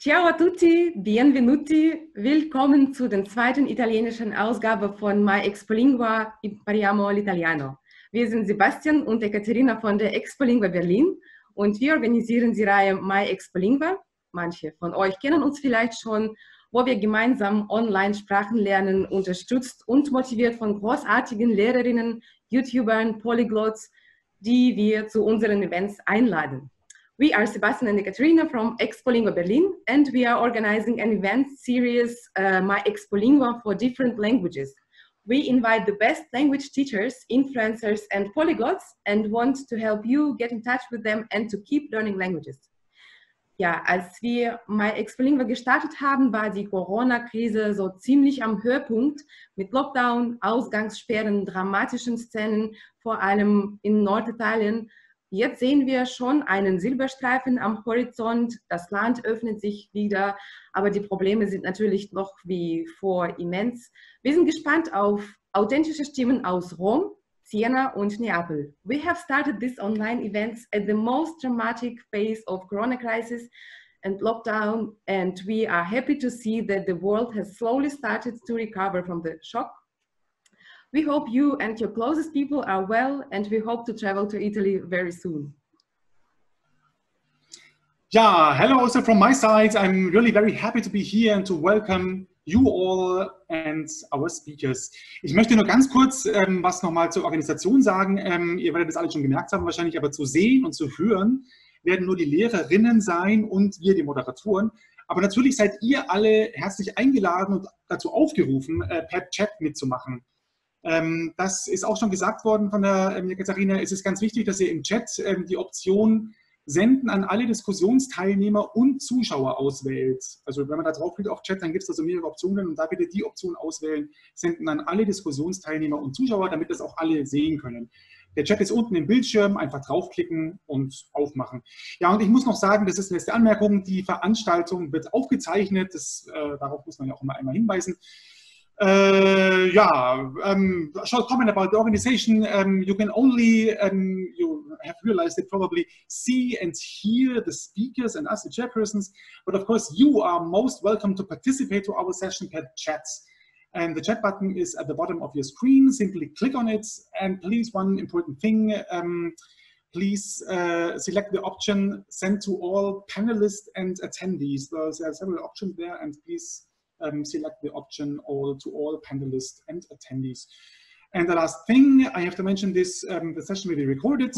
Ciao a tutti, bienvenuti, willkommen zu der zweiten italienischen Ausgabe von My Expolingua Impariamo l'Italiano. Wir sind Sebastian und Ekaterina von der Expolingua Berlin und wir organisieren die Reihe My Expolingua. Manche von euch kennen uns vielleicht schon, wo wir gemeinsam Online-Sprachen lernen, unterstützt und motiviert von großartigen Lehrerinnen, YouTubern, Polyglots, die wir zu unseren Events einladen. We are Sebastian and Ekaterina from Expolingo Berlin, and we are organizing an event series, uh, My Expolingua, for different languages. We invite the best language teachers, influencers, and polyglots, and want to help you get in touch with them and to keep learning languages. Ja, als wir My Expolingua gestartet haben, war die Corona-Krise so ziemlich am Höhepunkt mit Lockdown, Ausgangssperren, dramatischen Szenen, vor allem in Norditalien, Jetzt sehen wir schon einen Silberstreifen am Horizont. Das Land öffnet sich wieder, aber die Probleme sind natürlich noch wie vor immens. Wir sind gespannt auf authentische Stimmen aus Rom, Siena und Neapel. We have started these online events at the most dramatic phase of Corona crisis and lockdown, and we are happy to see that the world has slowly started to recover from the shock We hope you and your closest people are well and we hope to travel to Italy very soon. Yeah, hello also from my side. I'm really very happy to be here and to welcome you all and our speakers. Ich möchte nur ganz kurz ähm, was nochmal zur Organisation sagen. Ähm, ihr werdet es alle schon gemerkt haben wahrscheinlich, aber zu sehen und zu hören werden nur die Lehrerinnen sein und wir, die Moderatoren. Aber natürlich seid ihr alle herzlich eingeladen und dazu aufgerufen, äh, per Chat mitzumachen. Ähm, das ist auch schon gesagt worden von der ähm, Katharina. Es ist ganz wichtig, dass ihr im Chat ähm, die Option Senden an alle Diskussionsteilnehmer und Zuschauer auswählt. Also wenn man da draufklickt auf Chat, dann gibt es da so mehrere Optionen und da bitte die Option auswählen, senden an alle Diskussionsteilnehmer und Zuschauer, damit das auch alle sehen können. Der Chat ist unten im Bildschirm, einfach draufklicken und aufmachen. Ja, und ich muss noch sagen, das ist eine letzte Anmerkung, die Veranstaltung wird aufgezeichnet, das, äh, darauf muss man ja auch immer einmal hinweisen. yeah, um, short comment about the organization. Um, you can only, ähm, you have realized it probably, see and hear the speakers and us, the chairpersons. But of course, you are most welcome to participate to our session per chat. And the chat button is at the bottom of your screen. Simply click on it. And please, one important thing, um, please uh, select the option send to all panelists and attendees. So there are several options there and please um, select the option all to all panelists and attendees. And the last thing, I have to mention this, um, the session will be recorded.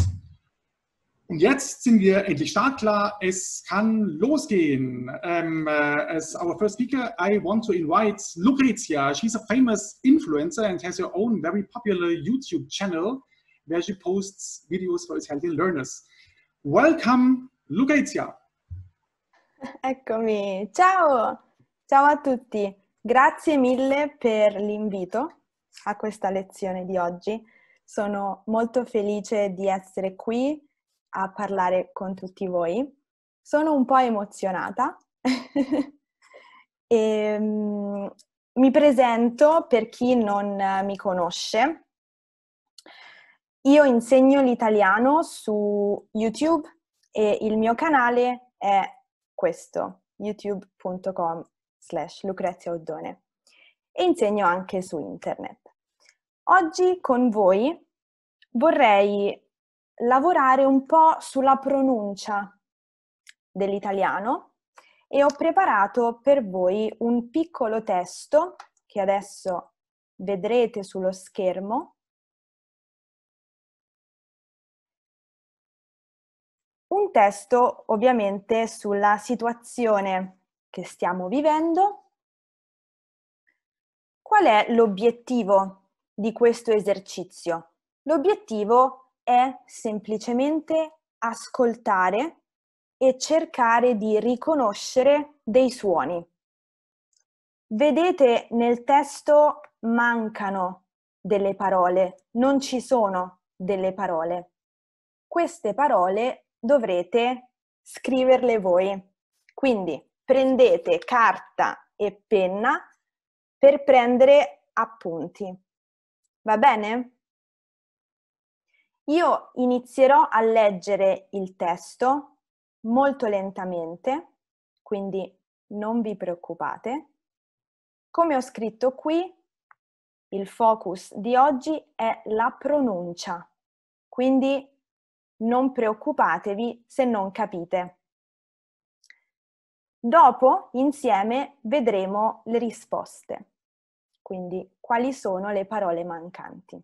Und jetzt sind wir endlich startklar. Es kann losgehen. Um, uh, as our first speaker, I want to invite Lucrezia. She's a famous influencer and has her own very popular YouTube channel where she posts videos for Italian learners. Welcome, Lucrezia. Eccomi. Ciao. Ciao a tutti, grazie mille per l'invito a questa lezione di oggi. Sono molto felice di essere qui a parlare con tutti voi. Sono un po' emozionata. e, um, mi presento per chi non mi conosce. Io insegno l'italiano su YouTube e il mio canale è questo, youtube.com slash Lucrezia Oddone e insegno anche su internet. Oggi con voi vorrei lavorare un po' sulla pronuncia dell'italiano e ho preparato per voi un piccolo testo che adesso vedrete sullo schermo. Un testo ovviamente sulla situazione che stiamo vivendo, qual è l'obiettivo di questo esercizio? L'obiettivo è semplicemente ascoltare e cercare di riconoscere dei suoni. Vedete nel testo mancano delle parole, non ci sono delle parole. Queste parole dovrete scriverle voi. Quindi prendete carta e penna per prendere appunti. Va bene? Io inizierò a leggere il testo molto lentamente, quindi non vi preoccupate. Come ho scritto qui, il focus di oggi è la pronuncia, quindi non preoccupatevi se non capite. Dopo, insieme, vedremo le risposte, quindi quali sono le parole mancanti.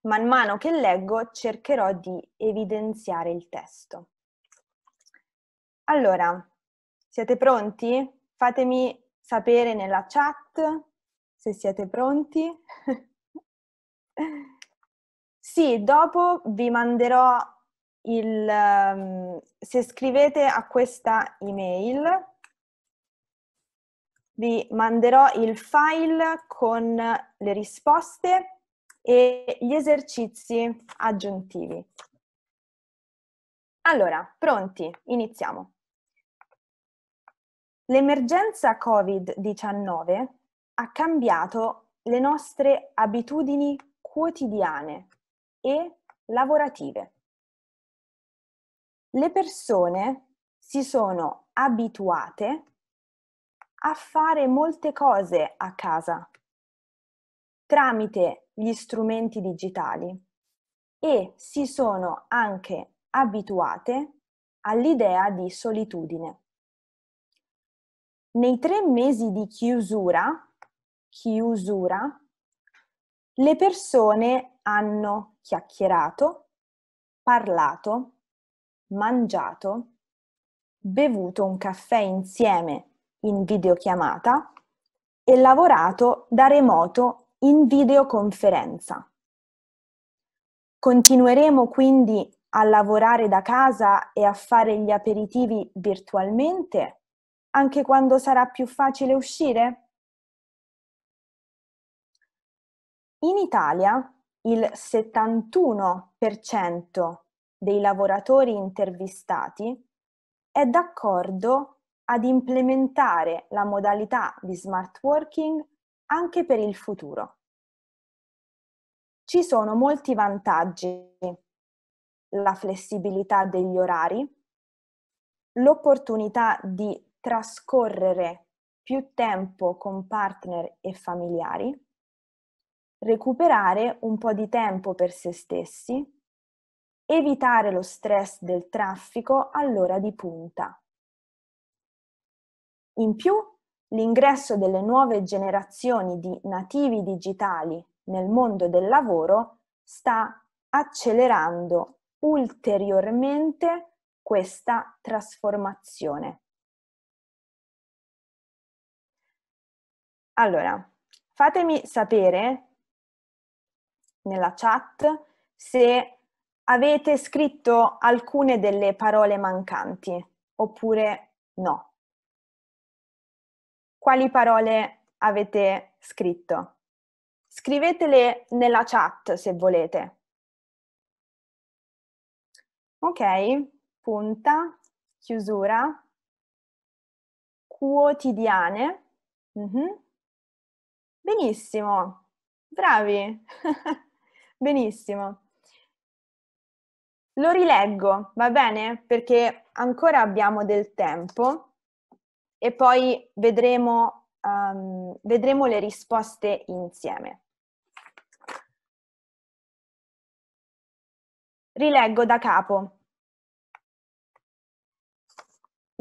Man mano che leggo cercherò di evidenziare il testo. Allora, siete pronti? Fatemi sapere nella chat se siete pronti. sì, dopo vi manderò il, um, se scrivete a questa email vi manderò il file con le risposte e gli esercizi aggiuntivi. Allora, pronti? Iniziamo. L'emergenza Covid-19 ha cambiato le nostre abitudini quotidiane e lavorative le persone si sono abituate a fare molte cose a casa tramite gli strumenti digitali e si sono anche abituate all'idea di solitudine. Nei tre mesi di chiusura, chiusura, le persone hanno chiacchierato, parlato, mangiato, bevuto un caffè insieme in videochiamata e lavorato da remoto in videoconferenza. Continueremo quindi a lavorare da casa e a fare gli aperitivi virtualmente anche quando sarà più facile uscire? In Italia il 71% dei lavoratori intervistati è d'accordo ad implementare la modalità di smart working anche per il futuro. Ci sono molti vantaggi, la flessibilità degli orari, l'opportunità di trascorrere più tempo con partner e familiari, recuperare un po' di tempo per se stessi, evitare lo stress del traffico all'ora di punta. In più, l'ingresso delle nuove generazioni di nativi digitali nel mondo del lavoro sta accelerando ulteriormente questa trasformazione. Allora, fatemi sapere nella chat se avete scritto alcune delle parole mancanti oppure no? Quali parole avete scritto? Scrivetele nella chat se volete. Ok, punta, chiusura, quotidiane. Mm -hmm. Benissimo, bravi, benissimo. Lo rileggo, va bene? Perché ancora abbiamo del tempo e poi vedremo, um, vedremo le risposte insieme. Rileggo da capo.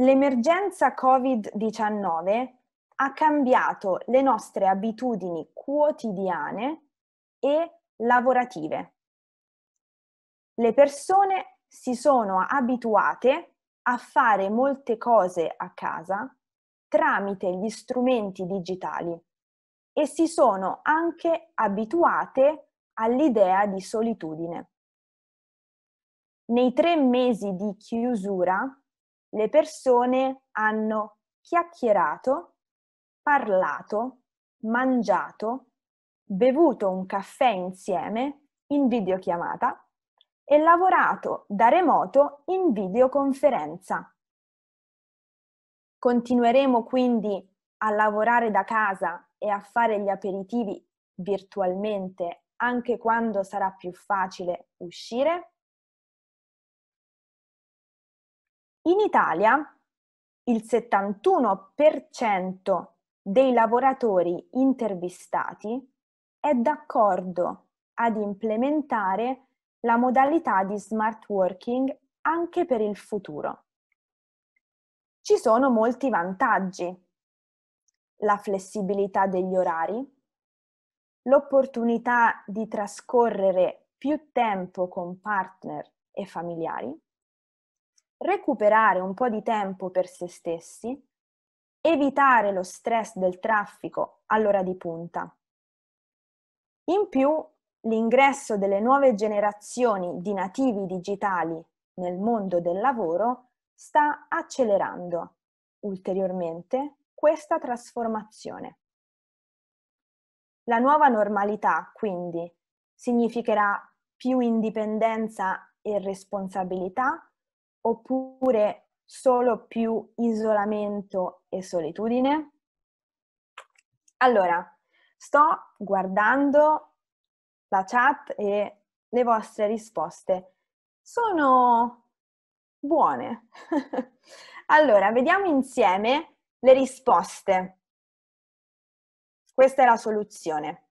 L'emergenza Covid-19 ha cambiato le nostre abitudini quotidiane e lavorative le persone si sono abituate a fare molte cose a casa tramite gli strumenti digitali e si sono anche abituate all'idea di solitudine. Nei tre mesi di chiusura le persone hanno chiacchierato, parlato, mangiato, bevuto un caffè insieme in videochiamata e lavorato da remoto in videoconferenza. Continueremo quindi a lavorare da casa e a fare gli aperitivi virtualmente anche quando sarà più facile uscire? In Italia il 71% dei lavoratori intervistati è d'accordo ad implementare la modalità di smart working anche per il futuro. Ci sono molti vantaggi. La flessibilità degli orari, l'opportunità di trascorrere più tempo con partner e familiari, recuperare un po' di tempo per se stessi, evitare lo stress del traffico all'ora di punta. In più l'ingresso delle nuove generazioni di nativi digitali nel mondo del lavoro sta accelerando ulteriormente questa trasformazione. La nuova normalità, quindi, significherà più indipendenza e responsabilità oppure solo più isolamento e solitudine? Allora, sto guardando la chat e le vostre risposte sono buone. allora, vediamo insieme le risposte. Questa è la soluzione.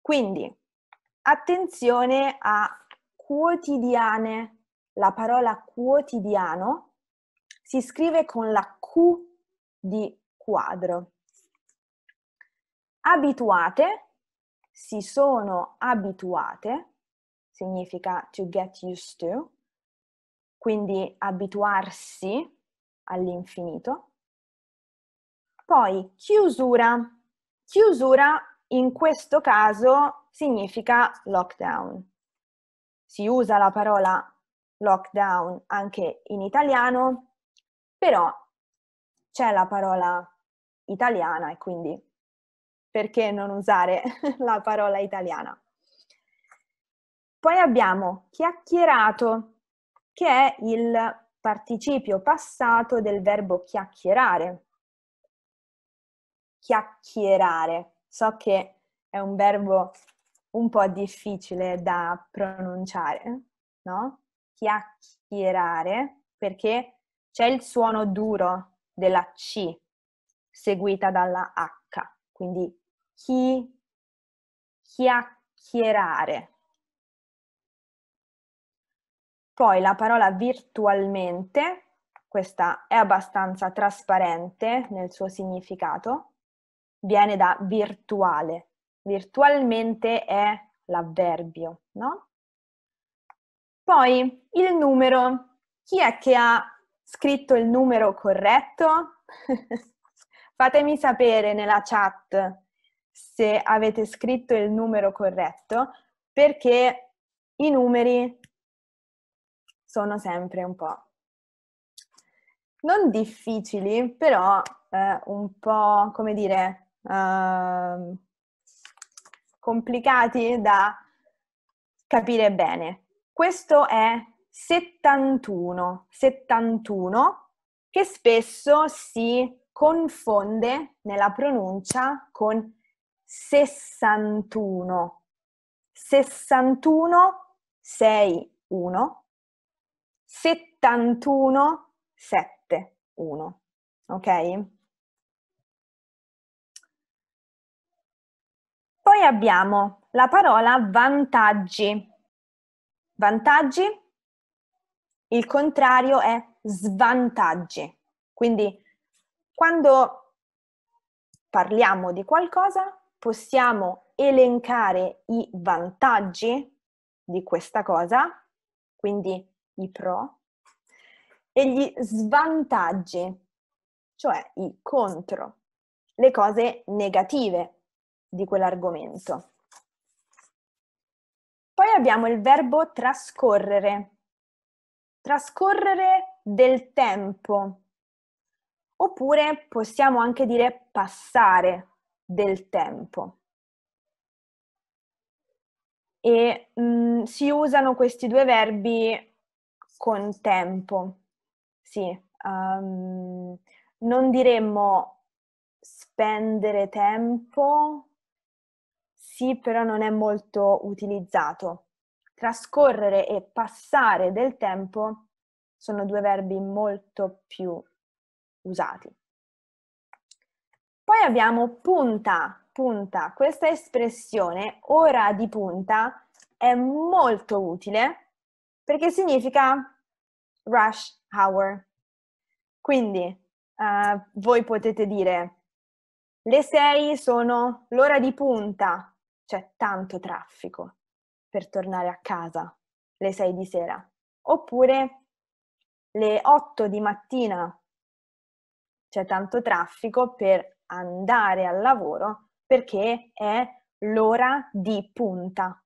Quindi, attenzione a quotidiane, la parola quotidiano si scrive con la Q di quadro. Abituate si sono abituate, significa to get used to, quindi abituarsi all'infinito. Poi chiusura. Chiusura in questo caso significa lockdown. Si usa la parola lockdown anche in italiano, però c'è la parola italiana e quindi perché non usare la parola italiana? Poi abbiamo chiacchierato, che è il participio passato del verbo chiacchierare. Chiacchierare. So che è un verbo un po' difficile da pronunciare, no? Chiacchierare, perché c'è il suono duro della C seguita dalla H, quindi chi, chiacchierare. Poi la parola virtualmente, questa è abbastanza trasparente nel suo significato, viene da virtuale. Virtualmente è l'avverbio, no? Poi il numero. Chi è che ha scritto il numero corretto? Fatemi sapere nella chat se avete scritto il numero corretto, perché i numeri sono sempre un po' non difficili, però eh, un po', come dire, eh, complicati da capire bene. Questo è 71, 71 che spesso si confonde nella pronuncia con 61. 61, 6, 1. 71, 7, 1. Ok? Poi abbiamo la parola vantaggi. Vantaggi, il contrario è svantaggi. Quindi quando parliamo di qualcosa possiamo elencare i vantaggi di questa cosa, quindi i pro, e gli svantaggi, cioè i contro, le cose negative di quell'argomento. Poi abbiamo il verbo trascorrere, trascorrere del tempo, oppure possiamo anche dire passare del tempo. E mh, mm, si usano questi due verbi con tempo, sì. Um, non diremmo spendere tempo, sì, però non è molto utilizzato. Trascorrere e passare del tempo sono due verbi molto più usati. Poi abbiamo punta, punta. Questa espressione, ora di punta, è molto utile perché significa rush hour. Quindi uh, voi potete dire le 6 sono l'ora di punta, c'è tanto traffico per tornare a casa, le 6 di sera. Oppure le 8 di mattina, c'è tanto traffico per andare al lavoro perché è l'ora di punta.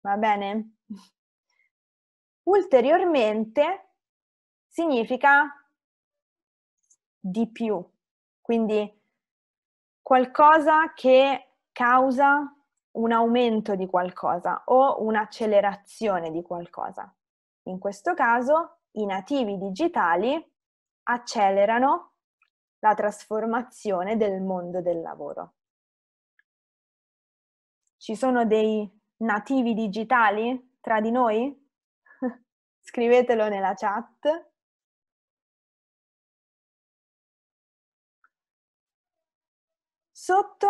Va bene? Ulteriormente significa di più, quindi qualcosa che causa un aumento di qualcosa o un'accelerazione di qualcosa. In questo caso i nativi digitali accelerano la trasformazione del mondo del lavoro. Ci sono dei nativi digitali tra di noi? Scrivetelo nella chat. Sotto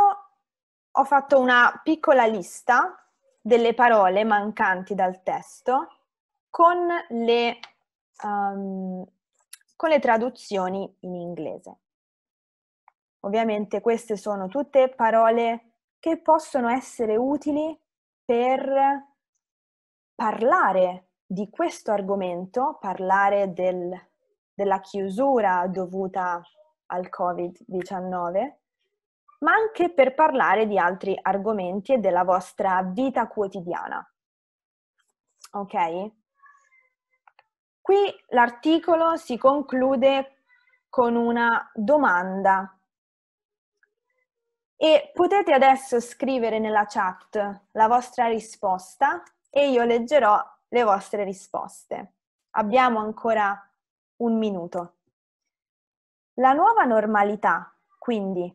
ho fatto una piccola lista delle parole mancanti dal testo con le, um, con le traduzioni in inglese. Ovviamente queste sono tutte parole che possono essere utili per parlare di questo argomento, parlare del, della chiusura dovuta al Covid-19, ma anche per parlare di altri argomenti e della vostra vita quotidiana. Ok? Qui l'articolo si conclude con una domanda e potete adesso scrivere nella chat la vostra risposta e io leggerò le vostre risposte. Abbiamo ancora un minuto. La nuova normalità, quindi,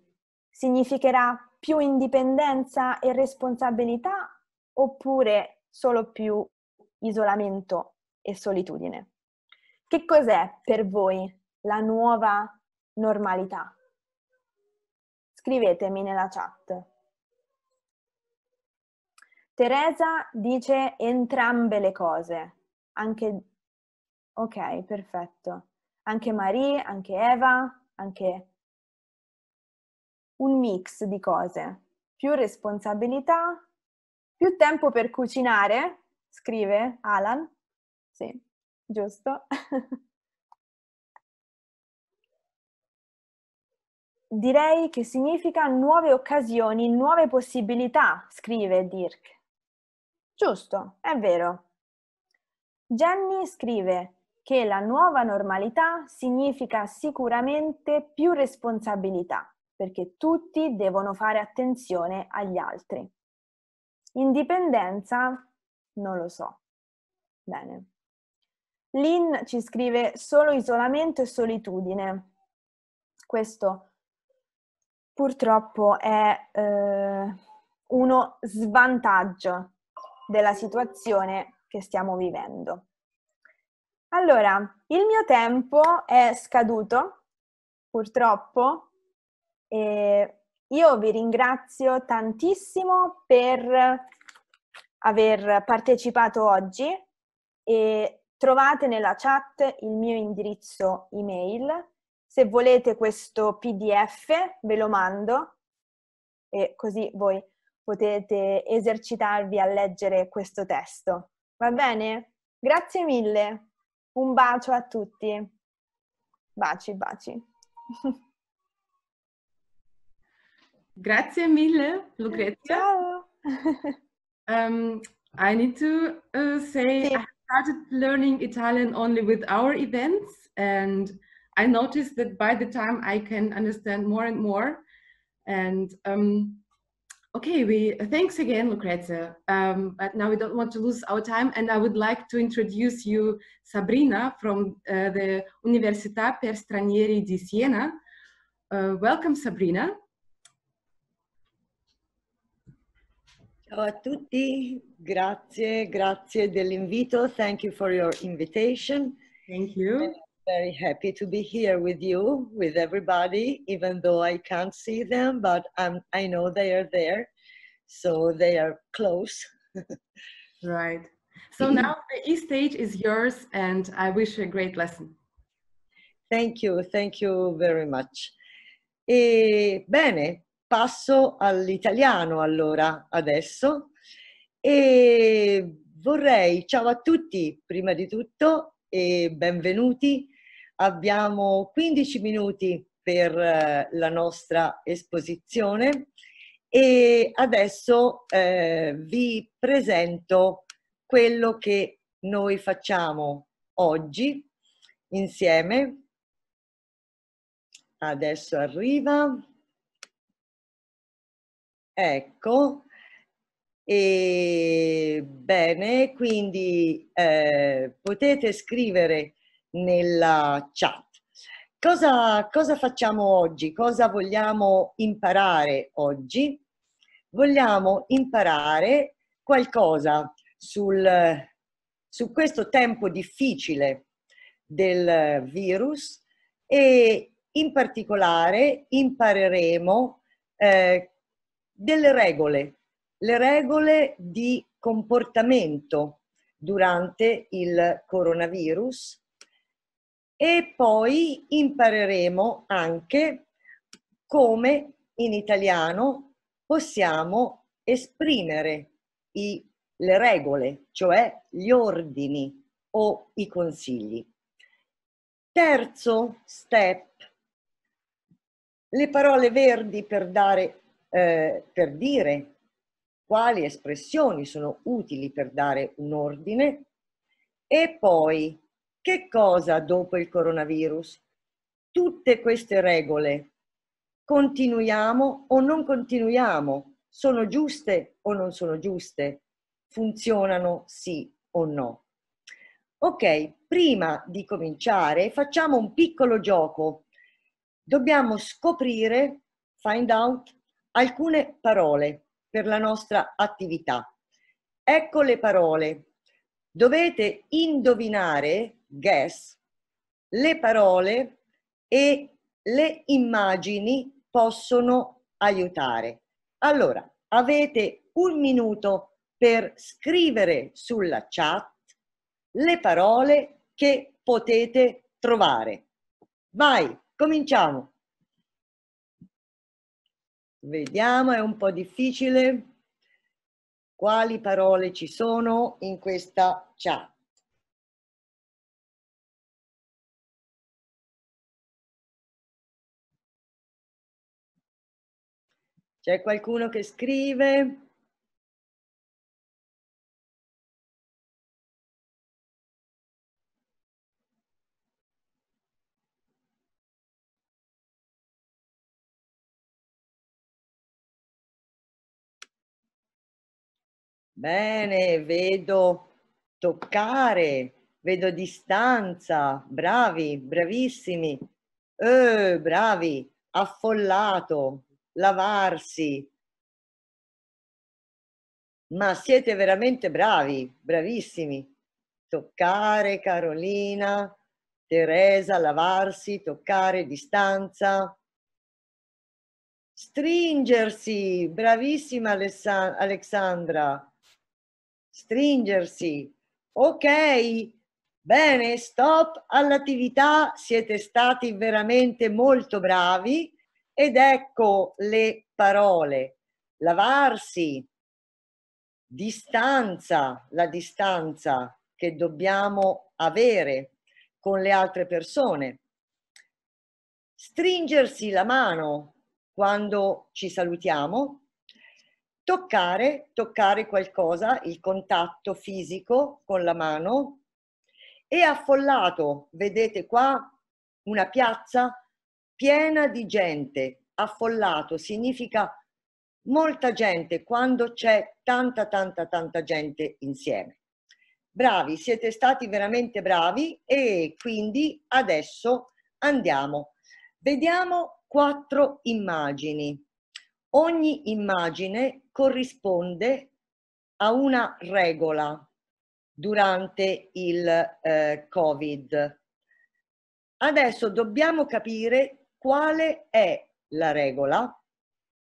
significherà più indipendenza e responsabilità oppure solo più isolamento e solitudine? Che cos'è per voi la nuova normalità? scrivetemi nella chat. Teresa dice entrambe le cose, anche... Ok, perfetto. Anche Marie, anche Eva, anche un mix di cose. Più responsabilità, più tempo per cucinare, scrive Alan. Sì, giusto. direi che significa nuove occasioni, nuove possibilità, scrive Dirk. Giusto, è vero. Jenny scrive che la nuova normalità significa sicuramente più responsabilità, perché tutti devono fare attenzione agli altri. Indipendenza? Non lo so. Bene. Lynn ci scrive solo isolamento e solitudine. Questo è purtroppo è eh, uno svantaggio della situazione che stiamo vivendo. Allora, il mio tempo è scaduto, purtroppo, e io vi ringrazio tantissimo per aver partecipato oggi e trovate nella chat il mio indirizzo email se volete questo PDF ve lo mando e così voi potete esercitarvi a leggere questo testo. Va bene? Grazie mille. Un bacio a tutti. Baci, baci. Grazie mille, Lucrezia. Ciao. um, I need to uh, say sì. I started learning Italian only with our events and I noticed that by the time I can understand more and more. And um, okay, we thanks again, Lucrezia. Um, but now we don't want to lose our time, and I would like to introduce you Sabrina from uh, the Università Per Stranieri di Siena. Uh, welcome, Sabrina. Ciao a tutti, grazie, grazie dell'invito. Thank you for your invitation. Thank you very happy to be here with you, with everybody, even though I can't see them, but i um, I know they are there. So they are close. right. So now the E stage is yours, and I wish you a great lesson. Thank you, thank you very much. E bene, passo all'italiano allora adesso e vorrei, ciao a tutti prima di tutto e benvenuti Abbiamo 15 minuti per eh, la nostra esposizione e adesso eh, vi presento quello che noi facciamo oggi insieme. Adesso arriva. Ecco. E bene, quindi eh, potete scrivere nella chat. Cosa, cosa facciamo oggi? Cosa vogliamo imparare oggi? Vogliamo imparare qualcosa sul, su questo tempo difficile del virus e in particolare impareremo eh, delle regole, le regole di comportamento durante il coronavirus e poi impareremo anche come in italiano possiamo esprimere i, le regole, cioè gli ordini o i consigli. Terzo step, le parole verdi per, dare, eh, per dire quali espressioni sono utili per dare un ordine e poi che cosa dopo il coronavirus? Tutte queste regole continuiamo o non continuiamo? Sono giuste o non sono giuste? Funzionano sì o no? Ok, prima di cominciare facciamo un piccolo gioco. Dobbiamo scoprire, find out, alcune parole per la nostra attività. Ecco le parole dovete indovinare, guess, le parole e le immagini possono aiutare. Allora, avete un minuto per scrivere sulla chat le parole che potete trovare. Vai, cominciamo. Vediamo, è un po' difficile quali parole ci sono in questa chat. C'è qualcuno che scrive? Bene, vedo toccare, vedo distanza, bravi, bravissimi, eh, bravi, affollato, lavarsi. Ma siete veramente bravi, bravissimi. Toccare, Carolina, Teresa, lavarsi, toccare, distanza. Stringersi, bravissima Alexandra stringersi. Ok, bene, stop all'attività, siete stati veramente molto bravi ed ecco le parole. Lavarsi, distanza, la distanza che dobbiamo avere con le altre persone. Stringersi la mano quando ci salutiamo Toccare, toccare qualcosa, il contatto fisico con la mano. E affollato, vedete qua, una piazza piena di gente. Affollato significa molta gente quando c'è tanta, tanta, tanta gente insieme. Bravi, siete stati veramente bravi e quindi adesso andiamo. Vediamo quattro immagini. Ogni immagine corrisponde a una regola durante il eh, Covid. Adesso dobbiamo capire quale è la regola.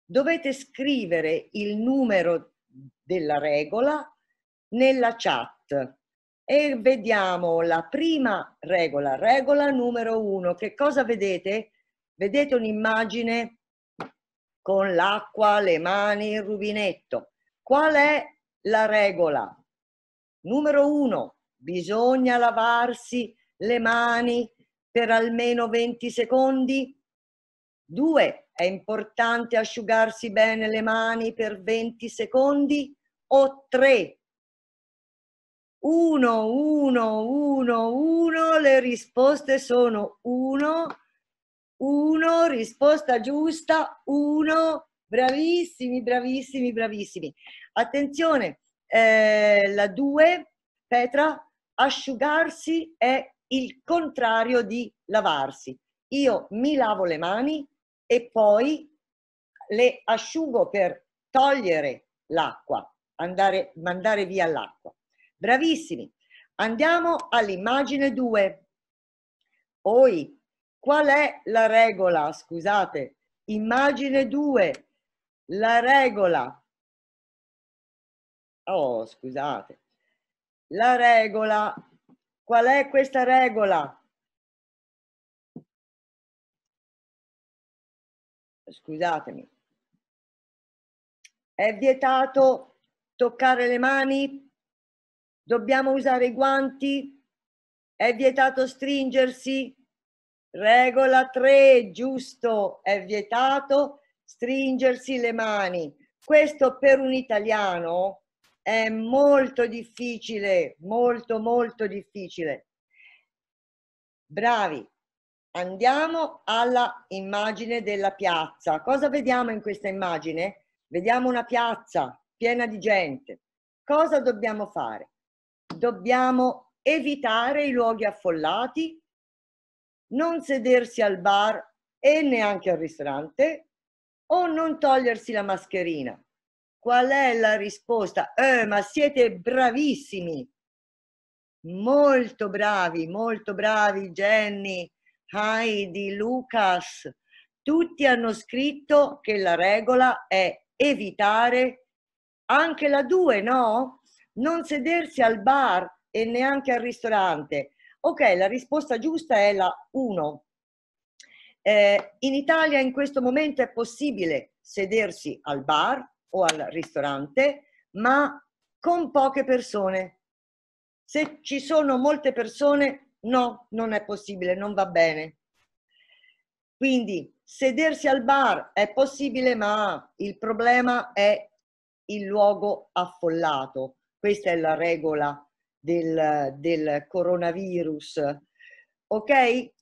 Dovete scrivere il numero della regola nella chat e vediamo la prima regola, regola numero uno. Che cosa vedete? Vedete un'immagine con l'acqua, le mani, il rubinetto. Qual è la regola? Numero uno, bisogna lavarsi le mani per almeno 20 secondi. Due, è importante asciugarsi bene le mani per 20 secondi. O tre, uno, uno, uno, uno, le risposte sono uno, 1, risposta giusta, 1, bravissimi, bravissimi, bravissimi. Attenzione, eh, la 2, Petra, asciugarsi è il contrario di lavarsi. Io mi lavo le mani e poi le asciugo per togliere l'acqua, andare, mandare via l'acqua. Bravissimi. Andiamo all'immagine 2. Poi Qual è la regola? Scusate, immagine 2, la regola. Oh, scusate. La regola. Qual è questa regola? Scusatemi. È vietato toccare le mani? Dobbiamo usare i guanti? È vietato stringersi? Regola 3, giusto, è vietato stringersi le mani. Questo per un italiano è molto difficile, molto molto difficile. Bravi, andiamo alla immagine della piazza. Cosa vediamo in questa immagine? Vediamo una piazza piena di gente. Cosa dobbiamo fare? Dobbiamo evitare i luoghi affollati, non sedersi al bar e neanche al ristorante o non togliersi la mascherina. Qual è la risposta? Eh, ma siete bravissimi. Molto bravi, molto bravi Jenny, Heidi, Lucas. Tutti hanno scritto che la regola è evitare anche la 2, no? Non sedersi al bar e neanche al ristorante, Ok, la risposta giusta è la 1. Eh, in Italia in questo momento è possibile sedersi al bar o al ristorante, ma con poche persone. Se ci sono molte persone, no, non è possibile, non va bene. Quindi sedersi al bar è possibile, ma il problema è il luogo affollato. Questa è la regola del, del coronavirus. Ok,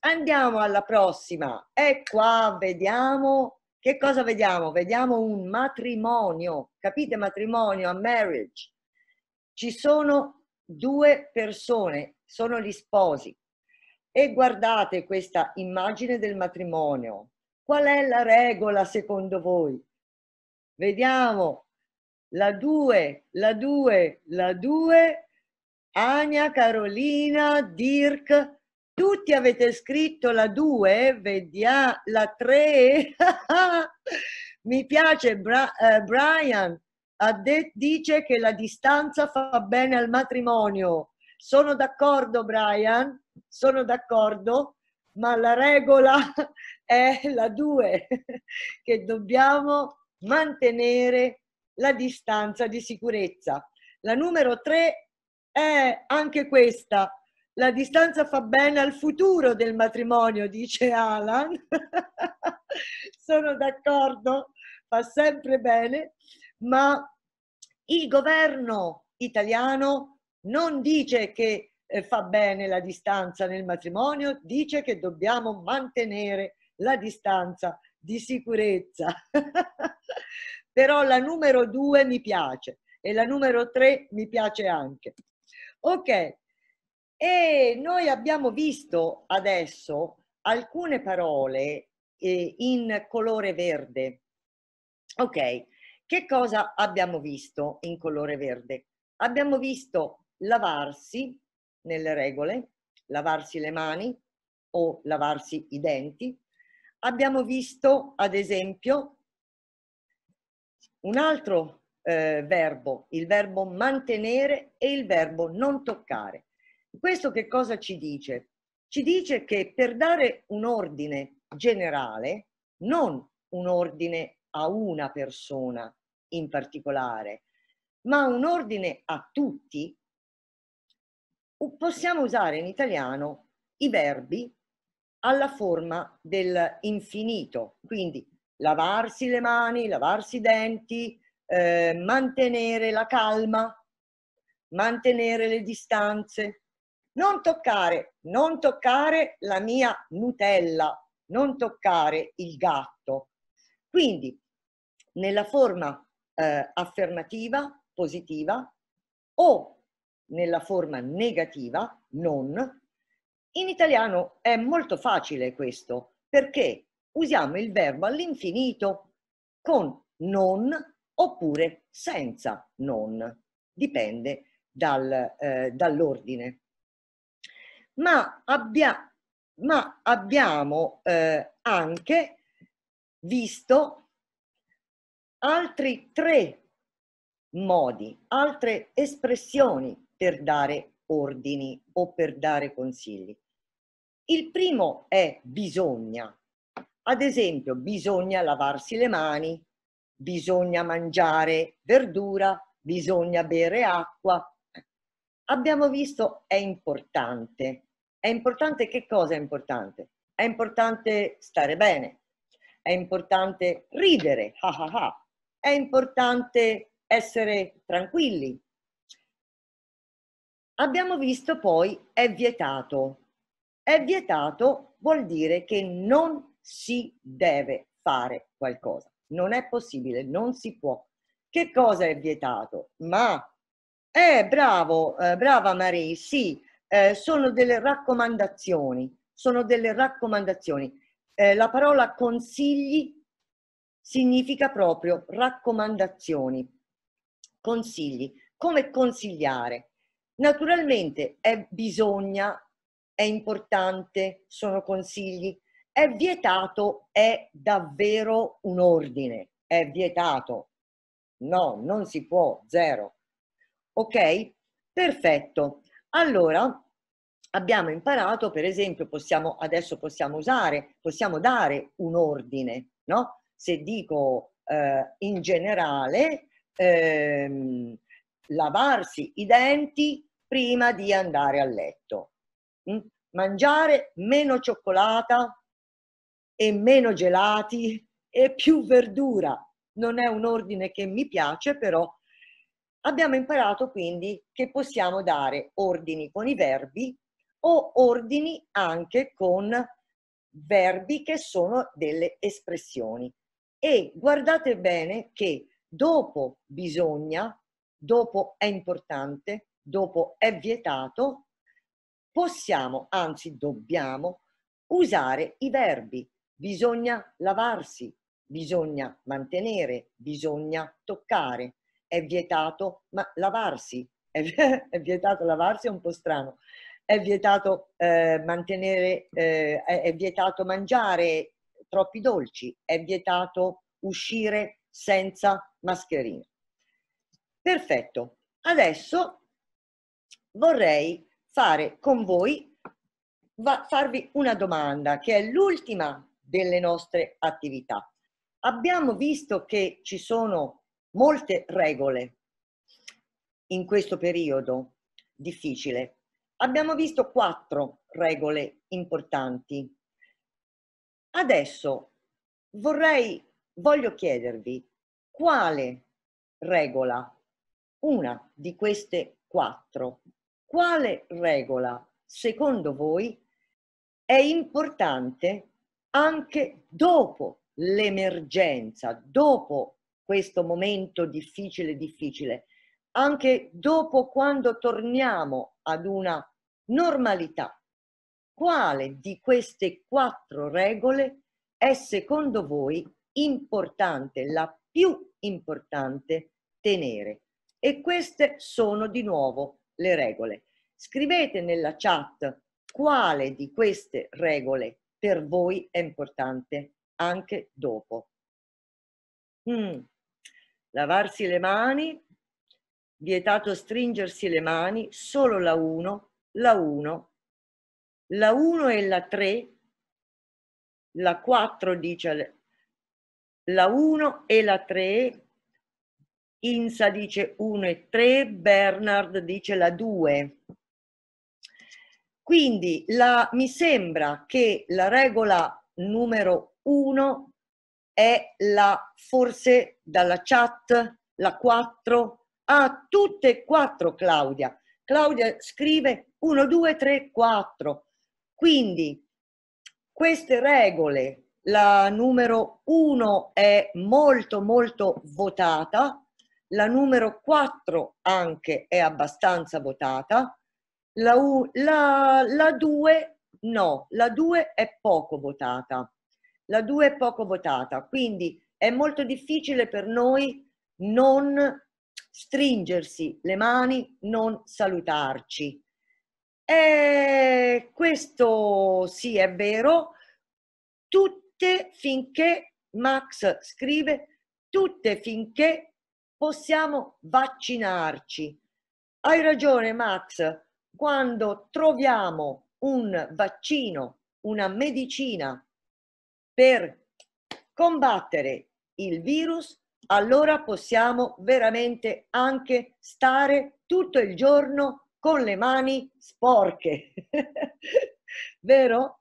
andiamo alla prossima. E qua vediamo, che cosa vediamo? Vediamo un matrimonio, capite matrimonio, a marriage. Ci sono due persone, sono gli sposi. E guardate questa immagine del matrimonio. Qual è la regola secondo voi? Vediamo, la 2, la 2, la 2 Ania, Carolina, Dirk, tutti avete scritto la 2, vediamo ah, la 3. Mi piace Bra uh, Brian, dice che la distanza fa bene al matrimonio. Sono d'accordo Brian, sono d'accordo, ma la regola è la 2, che dobbiamo mantenere la distanza di sicurezza. La numero 3 è anche questa. La distanza fa bene al futuro del matrimonio, dice Alan. Sono d'accordo, fa sempre bene, ma il governo italiano non dice che eh, fa bene la distanza nel matrimonio, dice che dobbiamo mantenere la distanza di sicurezza. Però la numero due mi piace e la numero tre mi piace anche. Ok, e noi abbiamo visto adesso alcune parole eh, in colore verde. Ok, che cosa abbiamo visto in colore verde? Abbiamo visto lavarsi nelle regole, lavarsi le mani o lavarsi i denti. Abbiamo visto, ad esempio, un altro eh, verbo, il verbo mantenere e il verbo non toccare. Questo che cosa ci dice? Ci dice che per dare un ordine generale, non un ordine a una persona in particolare, ma un ordine a tutti, possiamo usare in italiano i verbi alla forma dell'infinito, quindi lavarsi le mani, lavarsi i denti, eh, mantenere la calma, mantenere le distanze, non toccare, non toccare la mia Nutella, non toccare il gatto. Quindi, nella forma eh, affermativa, positiva, o nella forma negativa, non, in italiano è molto facile questo, perché usiamo il verbo all'infinito con non oppure senza non, dipende dal, eh, dall'ordine. Ma, abbia, ma abbiamo eh, anche visto altri tre modi, altre espressioni per dare ordini o per dare consigli. Il primo è bisogna. Ad esempio, bisogna lavarsi le mani, bisogna mangiare verdura, bisogna bere acqua. Abbiamo visto è importante. È importante che cosa è importante? È importante stare bene, è importante ridere, ah ah ah. è importante essere tranquilli. Abbiamo visto poi è vietato. È vietato vuol dire che non si deve fare qualcosa non è possibile, non si può. Che cosa è vietato? Ma, eh, bravo, eh, brava Marie, sì, eh, sono delle raccomandazioni, sono delle raccomandazioni. Eh, la parola consigli significa proprio raccomandazioni, consigli. Come consigliare? Naturalmente è bisogna, è importante, sono consigli, è vietato è davvero un ordine, è vietato. No, non si può, zero. Ok? Perfetto. Allora, abbiamo imparato, per esempio, possiamo, adesso possiamo usare, possiamo dare un ordine, no? Se dico eh, in generale, ehm, lavarsi i denti prima di andare a letto, hm? mangiare meno cioccolata e meno gelati e più verdura. Non è un ordine che mi piace, però abbiamo imparato quindi che possiamo dare ordini con i verbi o ordini anche con verbi che sono delle espressioni. E guardate bene che dopo bisogna, dopo è importante, dopo è vietato, possiamo, anzi dobbiamo, usare i verbi Bisogna lavarsi, bisogna mantenere, bisogna toccare. È vietato ma lavarsi. È vietato lavarsi, è un po' strano. È vietato eh, mantenere, eh, è vietato mangiare troppi dolci, è vietato uscire senza mascherina. Perfetto. Adesso vorrei fare con voi, va, farvi una domanda che è l'ultima delle nostre attività. Abbiamo visto che ci sono molte regole in questo periodo difficile. Abbiamo visto quattro regole importanti. Adesso vorrei, voglio chiedervi quale regola, una di queste quattro, quale regola secondo voi è importante anche dopo l'emergenza, dopo questo momento difficile, difficile, anche dopo quando torniamo ad una normalità. Quale di queste quattro regole è secondo voi importante, la più importante tenere? E queste sono di nuovo le regole. Scrivete nella chat quale di queste regole per voi è importante, anche dopo. Mm. Lavarsi le mani, vietato stringersi le mani, solo la 1, la 1, la 1 e la 3, la 4 dice la 1 e la 3, Insa dice 1 e 3, Bernard dice la 2. Quindi la, mi sembra che la regola numero uno è la forse dalla chat, la quattro, a ah, tutte e quattro Claudia. Claudia scrive 1, 2, 3, 4. Quindi queste regole, la numero 1 è molto molto votata, la numero 4 anche è abbastanza votata, la, U, la, la 2 no, la 2 è poco votata. La 2 è poco votata, quindi è molto difficile per noi non stringersi le mani, non salutarci. E questo sì è vero, tutte finché, Max scrive, tutte finché possiamo vaccinarci. Hai ragione Max, quando troviamo un vaccino, una medicina per combattere il virus, allora possiamo veramente anche stare tutto il giorno con le mani sporche, vero?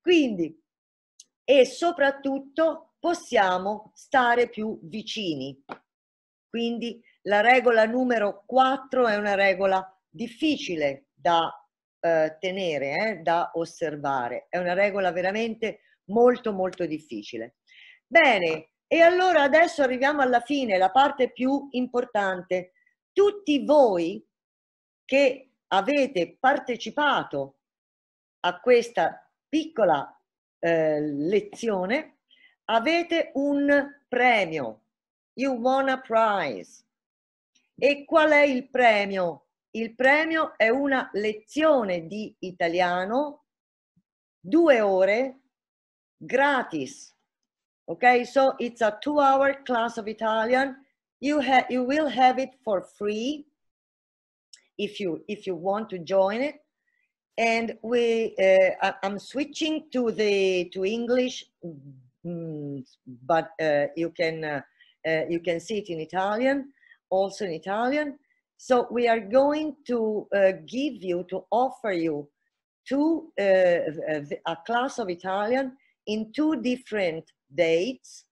Quindi, e soprattutto possiamo stare più vicini. Quindi la regola numero 4 è una regola difficile da eh, tenere, eh, da osservare. È una regola veramente molto molto difficile. Bene, e allora adesso arriviamo alla fine, la parte più importante. Tutti voi che avete partecipato a questa piccola eh, lezione avete un premio, You Won a Prize. E qual è il premio il premio è una lezione di italiano, due ore, gratis. Ok, so it's a two-hour class of Italian. You, ha you will have it for free if you, if you want to join it. And we, uh, I'm switching to the to English, mm, but uh, you can uh, uh, you can see it in Italian, also in Italian. So we are going to uh, give you, to offer you two, uh, uh a class of Italian in two different dates,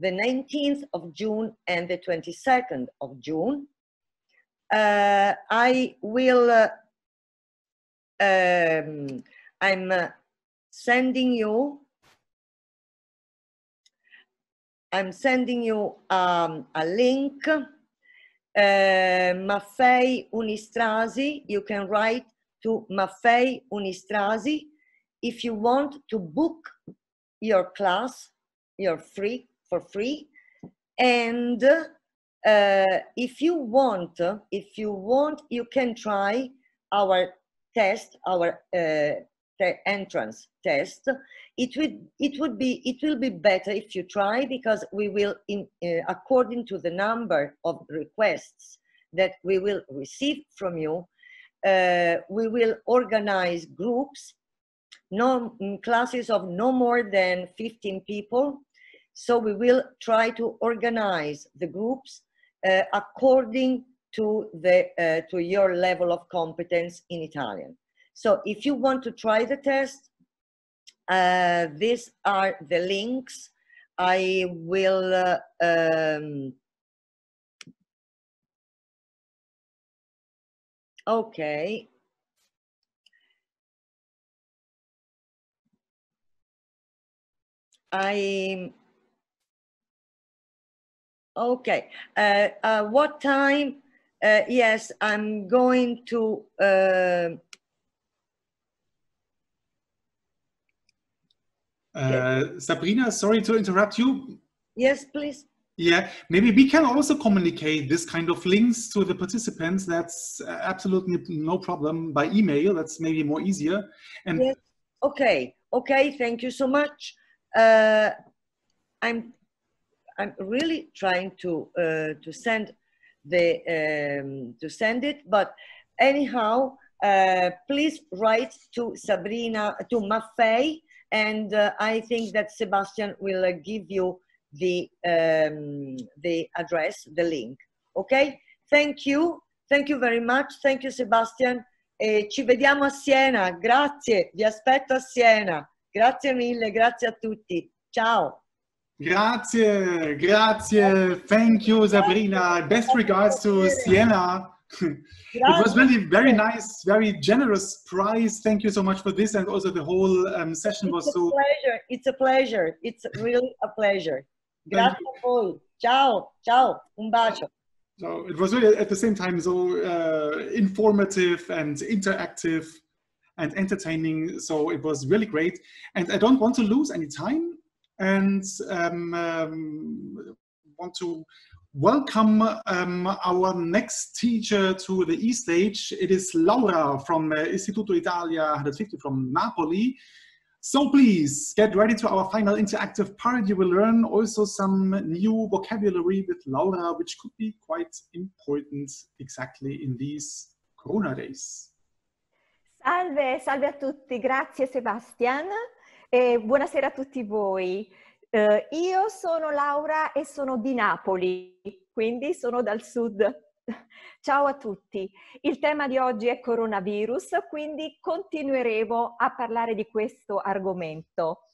the 19th of June and the 22nd of June. Uh, I will, uh, um, I'm uh, sending you I'm sending you um, a link uh, Maffei Unistrasi, you can write to Maffei Unistrasi. If you want to book your class, you're free for free. And uh, if you want, if you want, you can try our test, our uh, entrance test it would it would be it will be better if you try because we will in uh, according to the number of requests that we will receive from you uh, we will organize groups no mm, classes of no more than 15 people so we will try to organize the groups uh, according to the uh, to your level of competence in italian so if you want to try the test, uh, these are the links. I will uh, um, okay. I okay. Uh, uh what time? Uh, yes, I'm going to uh, Uh, Sabrina, sorry to interrupt you. Yes, please. Yeah, maybe we can also communicate this kind of links to the participants. That's absolutely no problem by email. That's maybe more easier. And yes. okay, okay, thank you so much. Uh, I'm I'm really trying to uh, to send the um, to send it, but anyhow, uh, please write to Sabrina to Maffei and uh, I think that Sebastian will uh, give you the, um, the address, the link. Okay? Thank you. Thank you very much. Thank you, Sebastian. E ci vediamo a Siena. Grazie. Vi aspetto a Siena. Grazie mille. Grazie a tutti. Ciao. Grazie, grazie. Thank you, Sabrina. Best regards to Siena it was really very nice, very generous prize. Thank you so much for this, and also the whole um, session it's was so. Pleasure. It's a pleasure. It's really a pleasure. Grazie a voi. Ciao, ciao. Un bacio. So it was really at the same time so uh, informative and interactive and entertaining. So it was really great, and I don't want to lose any time, and um, um, want to Welcome um, our next teacher to the E-Stage. It is Laura from uh, Istituto Italia 150 from Napoli. So please get ready to our final interactive part. You will learn also some new vocabulary with Laura, which could be quite important exactly in these Corona days. Salve, salve a tutti. Grazie Sebastian. E buonasera a tutti voi. Eh, io sono Laura e sono di Napoli, quindi sono dal sud. Ciao a tutti. Il tema di oggi è coronavirus, quindi continueremo a parlare di questo argomento.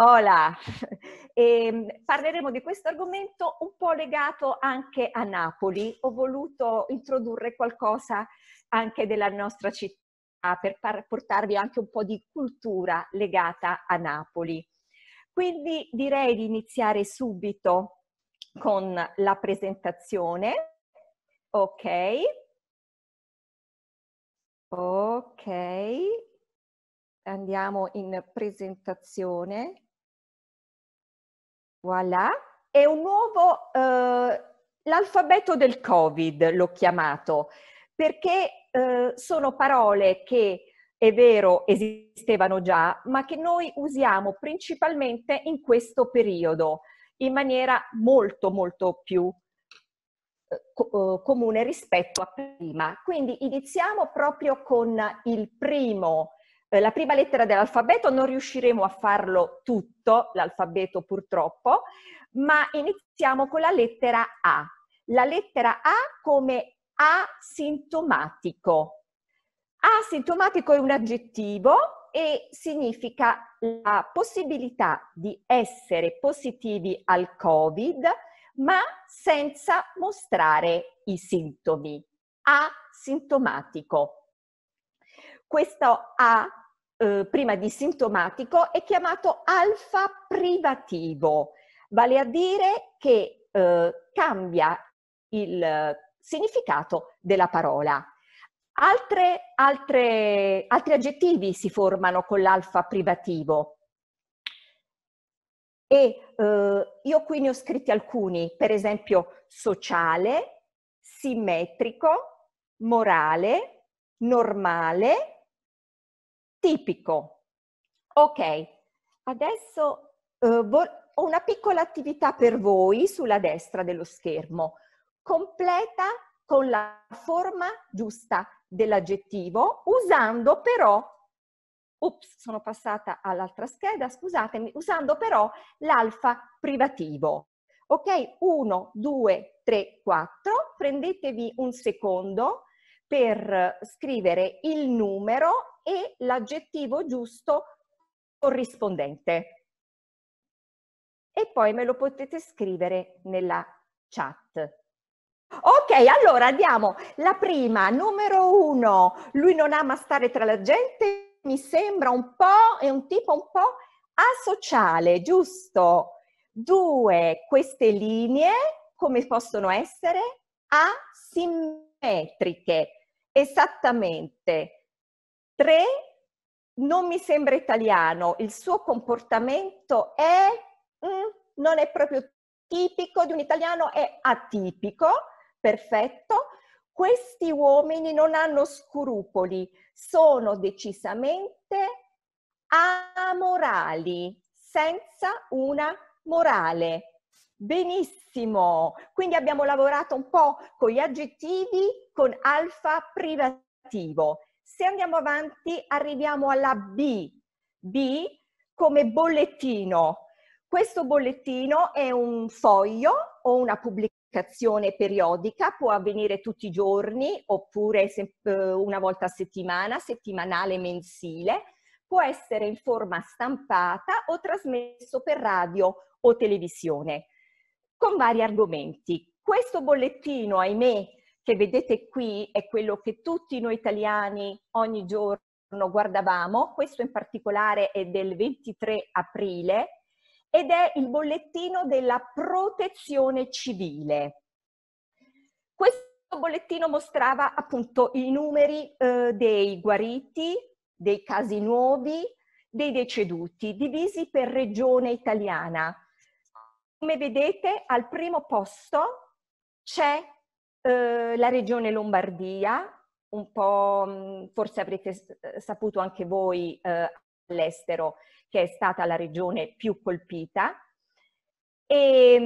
Hola! E ehm, parleremo di questo argomento un po' legato anche a Napoli. Ho voluto introdurre qualcosa anche della nostra città per portarvi anche un po' di cultura legata a Napoli. Quindi direi di iniziare subito con la presentazione. Ok. Ok. Andiamo in presentazione. Voilà. È un nuovo, eh, l'alfabeto del Covid l'ho chiamato, perché eh, sono parole che è vero, esistevano già, ma che noi usiamo principalmente in questo periodo, in maniera molto, molto più eh, eh, comune rispetto a prima. Quindi iniziamo proprio con il primo, eh, la prima lettera dell'alfabeto, non riusciremo a farlo tutto, l'alfabeto purtroppo, ma iniziamo con la lettera A. La lettera A come asintomatico, Asintomatico è un aggettivo e significa la possibilità di essere positivi al Covid, ma senza mostrare i sintomi. Asintomatico. Questo A eh, prima di sintomatico è chiamato alfa privativo, vale a dire che eh, cambia il significato della parola. Altre, altre, altri aggettivi si formano con l'alfa privativo. E eh, io qui ne ho scritti alcuni, per esempio sociale, simmetrico, morale, normale, tipico. Ok, adesso eh, ho una piccola attività per voi sulla destra dello schermo. Completa con la forma giusta dell'aggettivo, usando però, ups, sono passata all'altra scheda, scusatemi, usando però l'alfa privativo. Ok? 1, 2, 3, 4. Prendetevi un secondo per scrivere il numero e l'aggettivo giusto corrispondente. E poi me lo potete scrivere nella chat. Ok, allora andiamo. La prima, numero uno, lui non ama stare tra la gente, mi sembra un po', è un tipo un po' asociale, giusto? Due, queste linee come possono essere? Asimmetriche, esattamente. Tre, non mi sembra italiano, il suo comportamento è, mm, non è proprio tipico di un italiano, è atipico perfetto, questi uomini non hanno scrupoli, sono decisamente amorali, senza una morale. Benissimo, quindi abbiamo lavorato un po' con gli aggettivi, con alfa privativo. Se andiamo avanti arriviamo alla B, B come bollettino. Questo bollettino è un foglio o una pubblicazione comunicazione periodica, può avvenire tutti i giorni oppure eh, una volta a settimana, settimanale, mensile, può essere in forma stampata o trasmesso per radio o televisione, con vari argomenti. Questo bollettino, ahimè, che vedete qui è quello che tutti noi italiani ogni giorno guardavamo, questo in particolare è del 23 aprile ed è il bollettino della protezione civile. Questo bollettino mostrava appunto i numeri eh, dei guariti, dei casi nuovi, dei deceduti, divisi per regione italiana. Come vedete, al primo posto c'è eh, la regione Lombardia, un po' forse avrete saputo anche voi eh, all'estero, che è stata la regione più colpita, e, ehm,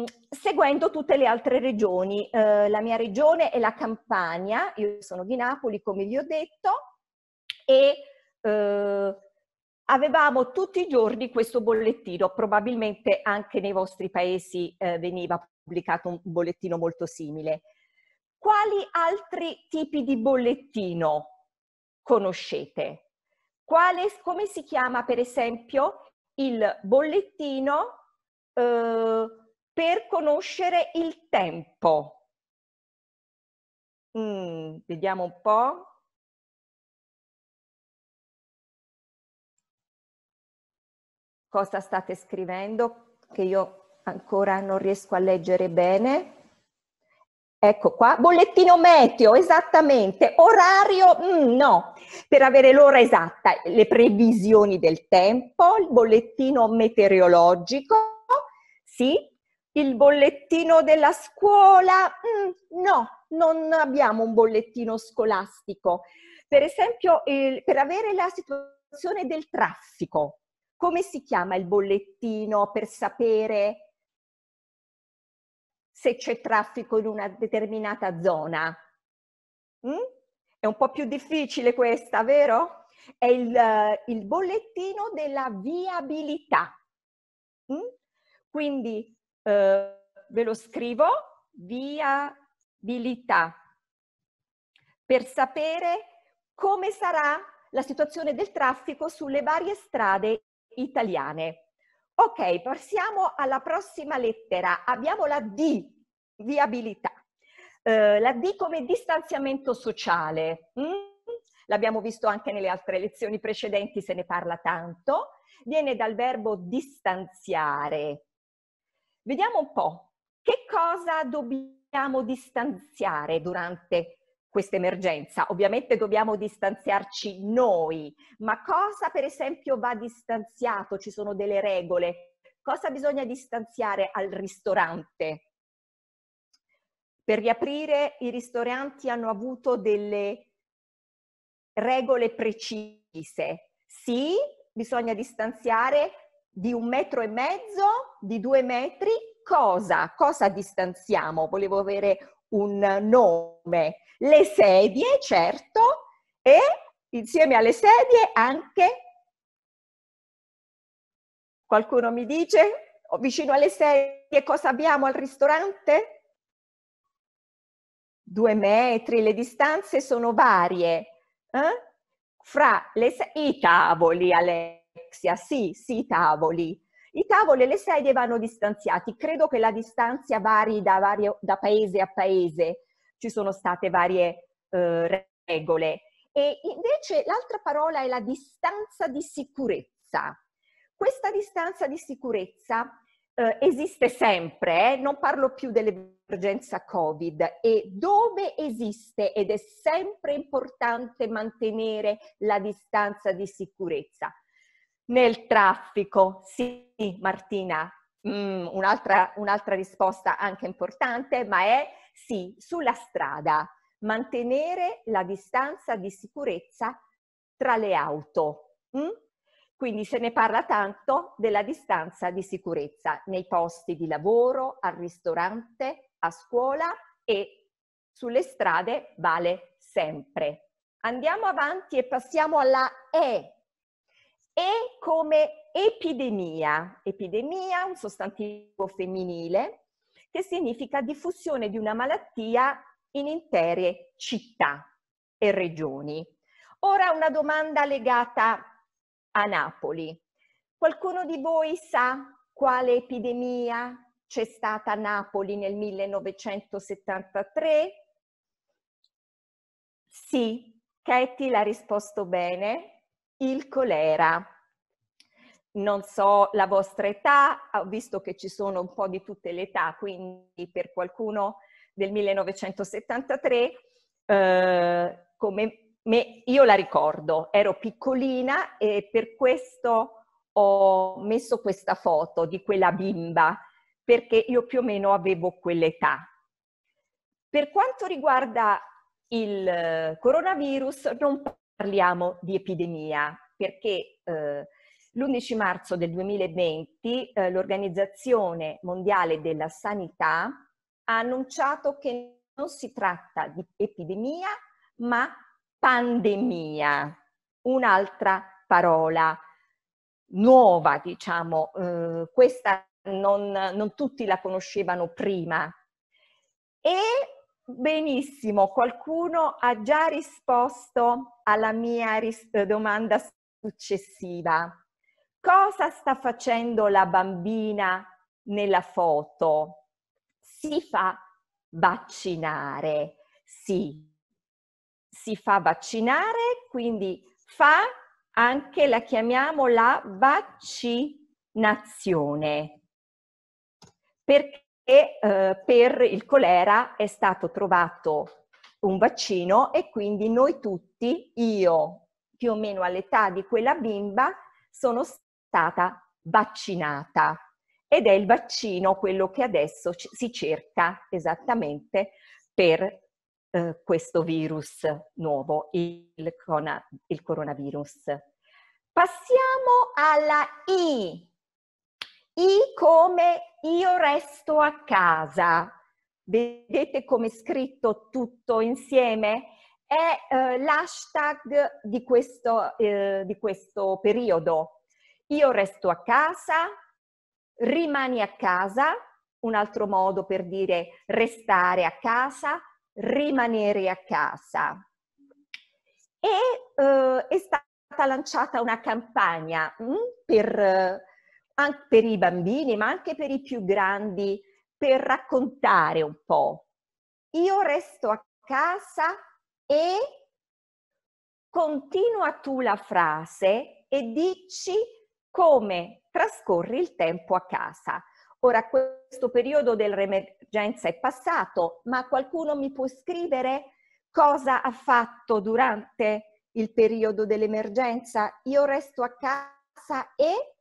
mh, seguendo tutte le altre regioni. Eh, la mia regione è la Campania, io sono di Napoli come vi ho detto, e eh, avevamo tutti i giorni questo bollettino, probabilmente anche nei vostri paesi eh, veniva pubblicato un bollettino molto simile. Quali altri tipi di bollettino conoscete? Quale, come si chiama per esempio il bollettino eh, per conoscere il tempo? Mm, vediamo un po'. Cosa state scrivendo che io ancora non riesco a leggere bene? Ecco qua, bollettino meteo, esattamente, orario, mm, no, per avere l'ora esatta, le previsioni del tempo, il bollettino meteorologico, sì, il bollettino della scuola, mm, no, non abbiamo un bollettino scolastico. Per esempio, il, per avere la situazione del traffico, come si chiama il bollettino per sapere se c'è traffico in una determinata zona. Mm? È un po' più difficile questa, vero? È il, uh, il bollettino della viabilità. Mm? Quindi uh, ve lo scrivo, viabilità, per sapere come sarà la situazione del traffico sulle varie strade italiane. Ok, passiamo alla prossima lettera. Abbiamo la D, viabilità. Eh, la D come distanziamento sociale. Mm? L'abbiamo visto anche nelle altre lezioni precedenti, se ne parla tanto. Viene dal verbo distanziare. Vediamo un po' che cosa dobbiamo distanziare durante questa emergenza. Ovviamente dobbiamo distanziarci noi, ma cosa per esempio va distanziato? Ci sono delle regole. Cosa bisogna distanziare al ristorante? Per riaprire i ristoranti hanno avuto delle regole precise. Sì, bisogna distanziare di un metro e mezzo, di due metri. Cosa? Cosa distanziamo? Volevo avere un nome, le sedie, certo, e insieme alle sedie anche, qualcuno mi dice, oh, vicino alle sedie cosa abbiamo al ristorante? Due metri, le distanze sono varie. Eh? Fra le i tavoli, Alexia, sì, sì, i tavoli. I tavoli e le sedie vanno distanziati. Credo che la distanza vari da, vario, da paese a paese. Ci sono state varie eh, regole. E invece l'altra parola è la distanza di sicurezza. Questa distanza di sicurezza eh, esiste sempre, eh? non parlo più dell'emergenza Covid, e dove esiste ed è sempre importante mantenere la distanza di sicurezza? Nel traffico, sì Martina, mm, un'altra, un'altra risposta anche importante, ma è sì, sulla strada, mantenere la distanza di sicurezza tra le auto. Mm? Quindi se ne parla tanto della distanza di sicurezza nei posti di lavoro, al ristorante, a scuola e sulle strade vale sempre. Andiamo avanti e passiamo alla E e come epidemia. Epidemia, un sostantivo femminile, che significa diffusione di una malattia in intere città e regioni. Ora una domanda legata a Napoli. Qualcuno di voi sa quale epidemia c'è stata a Napoli nel 1973? Sì, Katie l'ha risposto bene, il colera. Non so la vostra età, ho ah, visto che ci sono un po' di tutte le età, quindi per qualcuno del 1973, eh, come me, io la ricordo, ero piccolina e per questo ho messo questa foto di quella bimba, perché io più o meno avevo quell'età. Per quanto riguarda il eh, coronavirus, non parliamo di epidemia, perché eh, l'11 marzo del 2020 eh, l'Organizzazione Mondiale della Sanità ha annunciato che non si tratta di epidemia, ma pandemia, un'altra parola nuova, diciamo, eh, questa non, non tutti la conoscevano prima. E Benissimo, qualcuno ha già risposto alla mia ris- eh, domanda successiva. Cosa sta facendo la bambina nella foto? Si fa vaccinare, sì. Si fa vaccinare, quindi fa anche, la chiamiamo la vaccinazione. Perché? e eh, per il colera è stato trovato un vaccino e quindi noi tutti, io più o meno all'età di quella bimba, sono stata vaccinata ed è il vaccino quello che adesso c- si cerca esattamente per eh, questo virus nuovo, il, corona- il coronavirus. Passiamo alla I. I come io resto a casa. Vedete come è scritto tutto insieme? È eh, l'hashtag di questo, eh, di questo periodo. Io resto a casa, rimani a casa, un altro modo per dire restare a casa, rimanere a casa. E eh, è stata lanciata una campagna mh, mm, per per i bambini, ma anche per i più grandi, per raccontare un po'. Io resto a casa e continua tu la frase e dici come trascorri il tempo a casa. Ora questo periodo dell'emergenza è passato, ma qualcuno mi può scrivere cosa ha fatto durante il periodo dell'emergenza? Io resto a casa e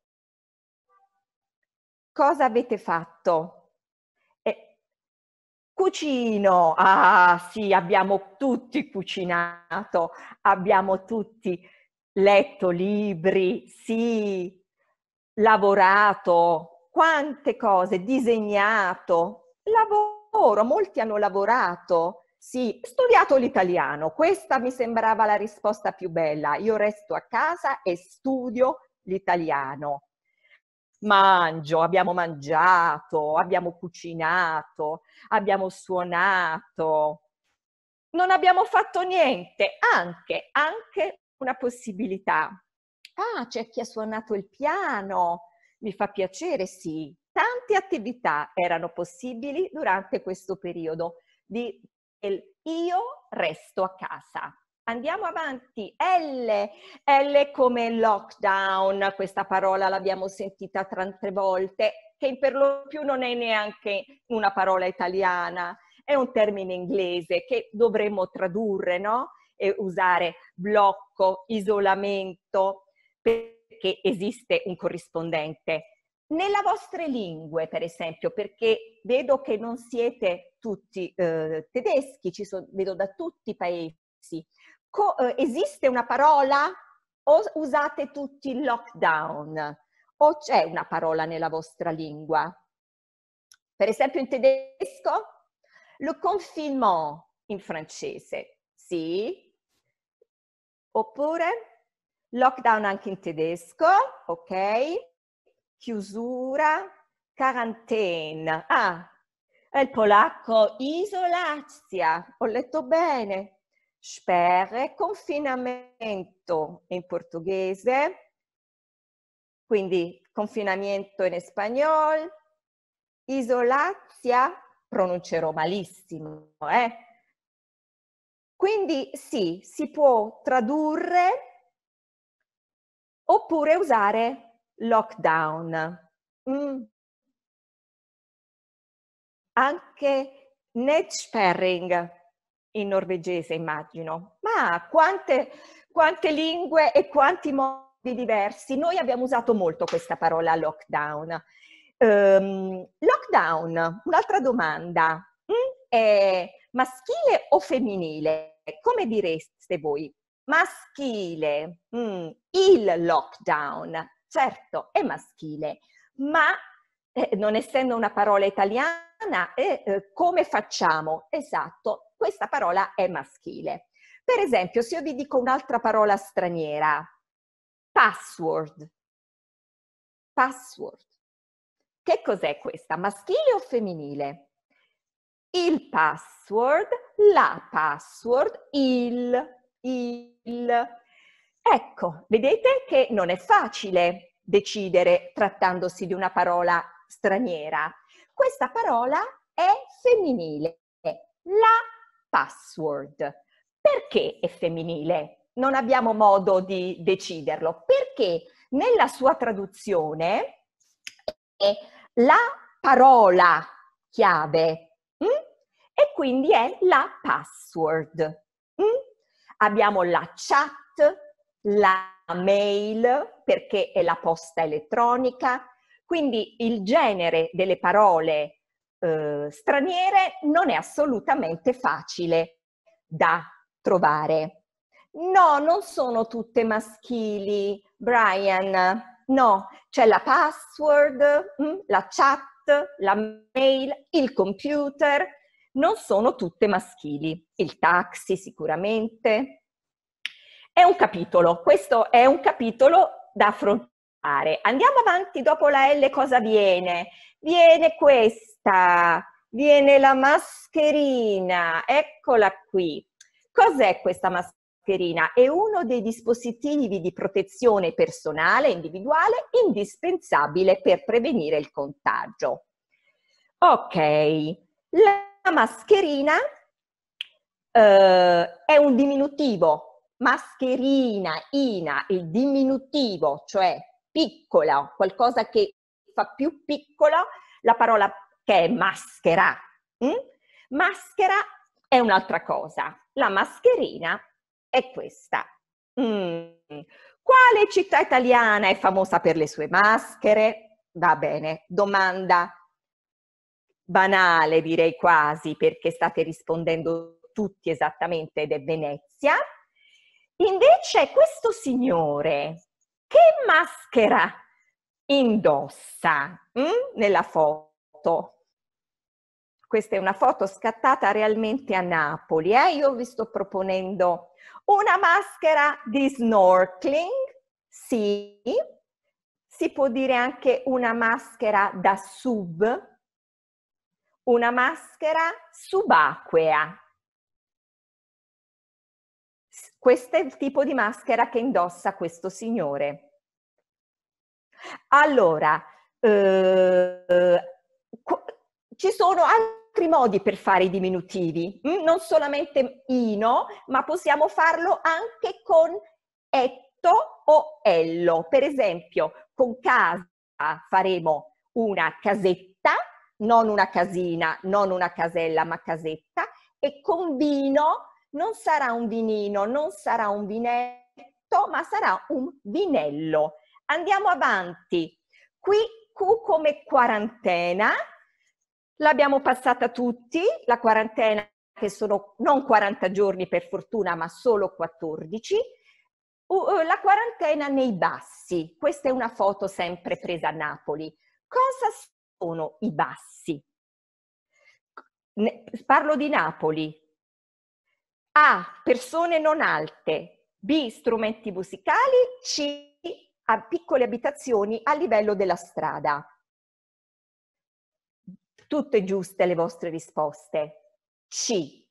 Cosa avete fatto? cucino. Ah sì, abbiamo tutti cucinato, abbiamo tutti letto libri, sì, lavorato, quante cose, disegnato, lavoro, molti hanno lavorato. Sì, studiato l'italiano, questa mi sembrava la risposta più bella. Io resto a casa e studio l'italiano mangio, abbiamo mangiato, abbiamo cucinato, abbiamo suonato, non abbiamo fatto niente, anche, anche una possibilità. Ah, c'è chi ha suonato il piano, mi fa piacere, sì. Tante attività erano possibili durante questo periodo di io resto a casa. Andiamo avanti, L, L come lockdown, questa parola l'abbiamo sentita tante volte, che per lo più non è neanche una parola italiana, è un termine inglese che dovremmo tradurre, no? E usare blocco, isolamento, perché esiste un corrispondente. Nella vostre lingue, per esempio, perché vedo che non siete tutti eh, tedeschi, ci so, vedo da tutti i paesi, co- eh, esiste una parola o usate tutti lockdown? O c'è una parola nella vostra lingua? Per esempio in tedesco, le confinement in francese, sì. Oppure lockdown anche in tedesco, ok? Chiusura, quarantena. Ah, è il polacco isolazia, ho letto bene sperre, confinamento in portoghese, quindi confinamento in spagnolo, isolazia, pronuncerò malissimo, eh? Quindi sì, si può tradurre oppure usare lockdown. Mm. Anche net sperring in norvegese, immagino. Ma quante, quante lingue e quanti modi diversi. Noi abbiamo usato molto questa parola lockdown. Um, lockdown, un'altra domanda. Mm? È maschile o femminile? Come direste voi? Maschile. Mm. Il lockdown, certo, è maschile, ma eh, non essendo una parola italiana, eh, eh, come facciamo? Esatto, questa parola è maschile. Per esempio, se io vi dico un'altra parola straniera, password, password, che cos'è questa? Maschile o femminile? Il password, la password, il, il. Ecco, vedete che non è facile decidere trattandosi di una parola straniera. Questa parola è femminile, la password. Perché è femminile? Non abbiamo modo di deciderlo. Perché nella sua traduzione è la parola chiave mh? Mm? e quindi è la password. Mh? Mm? Abbiamo la chat, la mail perché è la posta elettronica, quindi il genere delle parole eh, straniere non è assolutamente facile da trovare. No, non sono tutte maschili, Brian. No, c'è la password, mm, la chat, la mail, il computer. Non sono tutte maschili. Il taxi sicuramente. È un capitolo, questo è un capitolo da affrontare. Andiamo avanti, dopo la L cosa viene? Viene questo aspetta, viene la mascherina, eccola qui. Cos'è questa mascherina? È uno dei dispositivi di protezione personale individuale indispensabile per prevenire il contagio. Ok, la mascherina eh, è un diminutivo mascherina, ina, il diminutivo, cioè piccola, qualcosa che fa più piccola, la parola che è maschera. Mm? Maschera è un'altra cosa. La mascherina è questa. Mm. Quale città italiana è famosa per le sue maschere? Va bene, domanda banale direi quasi perché state rispondendo tutti esattamente ed è Venezia. Invece questo signore che maschera indossa mm? nella foto? questa è una foto scattata realmente a Napoli, eh? io vi sto proponendo una maschera di snorkeling, sì, si può dire anche una maschera da sub, una maschera subacquea. Questo è il tipo di maschera che indossa questo signore. Allora, eh, eh ci sono altri modi per fare i diminutivi, mm? non solamente ino, ma possiamo farlo anche con etto o ello. Per esempio, con casa faremo una casetta, non una casina, non una casella, ma casetta, e con vino non sarà un vinino, non sarà un vinetto, ma sarà un vinello. Andiamo avanti. Qui Q come quarantena, L'abbiamo passata tutti, la quarantena che sono non 40 giorni per fortuna, ma solo 14. Eh, la quarantena nei bassi, questa è una foto sempre presa a Napoli. Cosa sono i bassi? Parlo di Napoli. A. Persone non alte. B. Strumenti musicali. C. Piccole abitazioni a livello della strada. Tutte giuste le vostre risposte. C.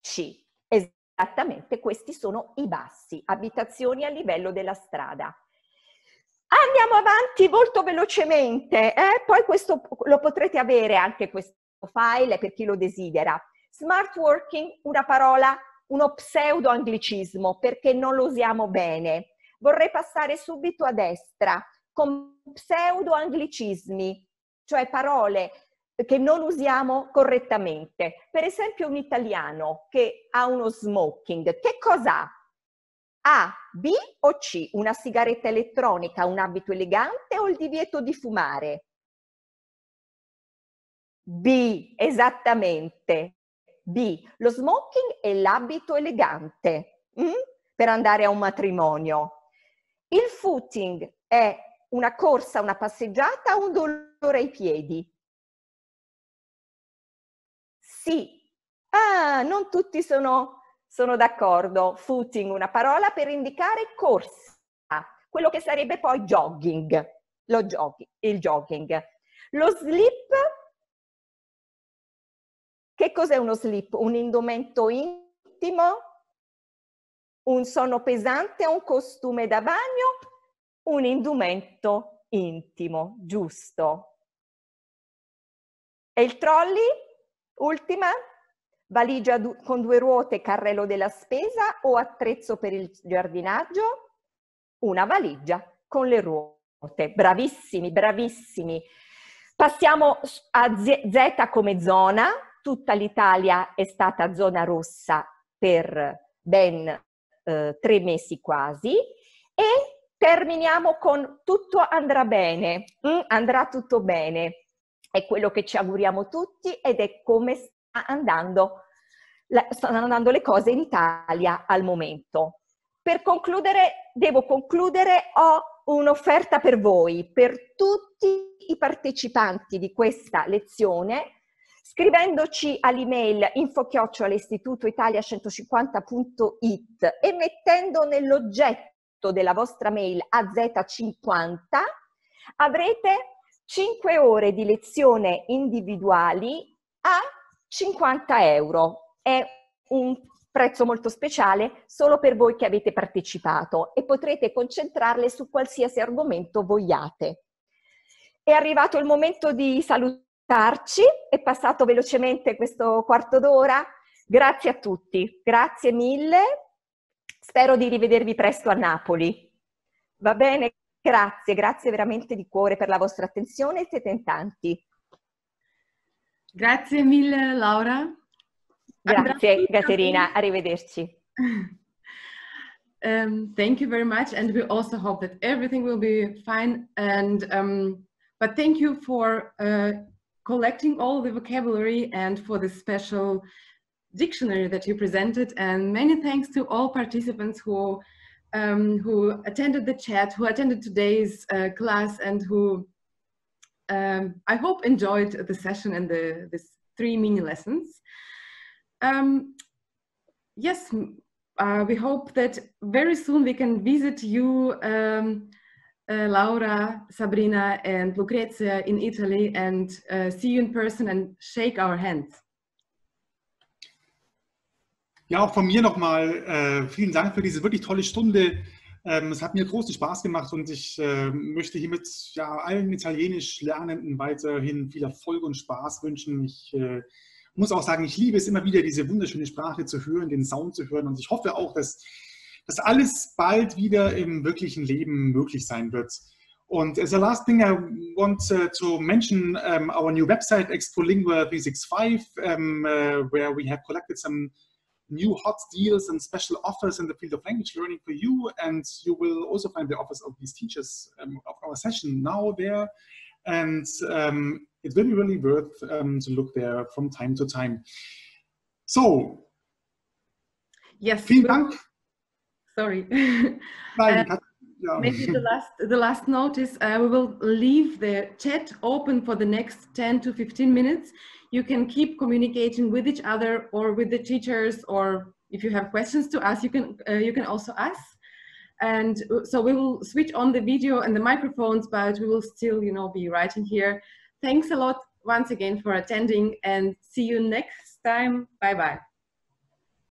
C. Esattamente, questi sono i bassi, abitazioni a livello della strada. Andiamo avanti molto velocemente, eh? poi questo, lo potrete avere anche questo file per chi lo desidera. Smart working, una parola, uno pseudo anglicismo perché non lo usiamo bene. Vorrei passare subito a destra con pseudo anglicismi, cioè parole che non usiamo correttamente. Per esempio un italiano che ha uno smoking, che cosa ha? A, B o C? Una sigaretta elettronica, un abito elegante o il divieto di fumare? B, esattamente. B, lo smoking è l'abito elegante mm? per andare a un matrimonio. Il footing è una corsa, una passeggiata, un dolore ai piedi. Sì. Ah, non tutti sono, sono d'accordo. Footing, una parola per indicare corsa, quello che sarebbe poi jogging, lo jogging il jogging. Lo slip, che cos'è uno slip? Un indumento intimo, un sonno pesante, un costume da bagno, un indumento intimo, giusto. E il trolley? Ultima, valigia du con due ruote, carrello della spesa o attrezzo per il giardinaggio? Una valigia con le ruote. Bravissimi, bravissimi. Passiamo a Z, come zona. Tutta l'Italia è stata zona rossa per ben eh, tre mesi quasi. E terminiamo con tutto andrà bene, mm, andrà tutto bene è quello che ci auguriamo tutti ed è come sta andando, stanno andando le cose in Italia al momento. Per concludere, devo concludere, ho un'offerta per voi, per tutti i partecipanti di questa lezione, scrivendoci all'email info-istitutoitalia150.it e mettendo nell'oggetto della vostra mail AZ50 avrete 5 ore di lezione individuali a 50 euro. È un prezzo molto speciale solo per voi che avete partecipato e potrete concentrarle su qualsiasi argomento vogliate. È arrivato il momento di salutarci, è passato velocemente questo quarto d'ora. Grazie a tutti, grazie mille. Spero di rivedervi presto a Napoli. Va bene? Grazie, grazie veramente di cuore per la vostra attenzione, siete in tanti. Grazie mille Laura. Grazie Caterina, arrivederci. Um, thank you very much and we also hope that everything will be fine and um, but thank you for uh, collecting all the vocabulary and for the special dictionary that you presented and many thanks to all participants who um, who attended the chat, who attended today's uh, class, and who um, I hope enjoyed the session and the this three mini lessons. Um, yes, uh, we hope that very soon we can visit you, um, uh, Laura, Sabrina, and Lucrezia in Italy and uh, see you in person and shake our hands. Ja, auch von mir nochmal äh, vielen Dank für diese wirklich tolle Stunde. Ähm, es hat mir großen Spaß gemacht und ich äh, möchte hiermit ja, allen Italienisch Lernenden weiterhin viel Erfolg und Spaß wünschen. Ich äh, muss auch sagen, ich liebe es immer wieder, diese wunderschöne Sprache zu hören, den Sound zu hören und ich hoffe auch, dass das alles bald wieder im wirklichen Leben möglich sein wird. Und as äh, a last thing, I want uh, to mention um, ähm, our new website, Expolingua365, um, ähm, uh, äh, where we have collected some new hot deals and special offers in the field of language learning for you. And you will also find the offers of these teachers um, of our session now there. And um, it will be really worth um, to look there from time to time. So, yes. Vielen Dank. Sorry. Nein, uh, maybe the last the last note is uh, we will leave the chat open for the next 10 to 15 minutes you can keep communicating with each other or with the teachers or if you have questions to ask you can uh, you can also ask and uh, so we will switch on the video and the microphones but we will still you know be writing here thanks a lot once again for attending and see you next time bye bye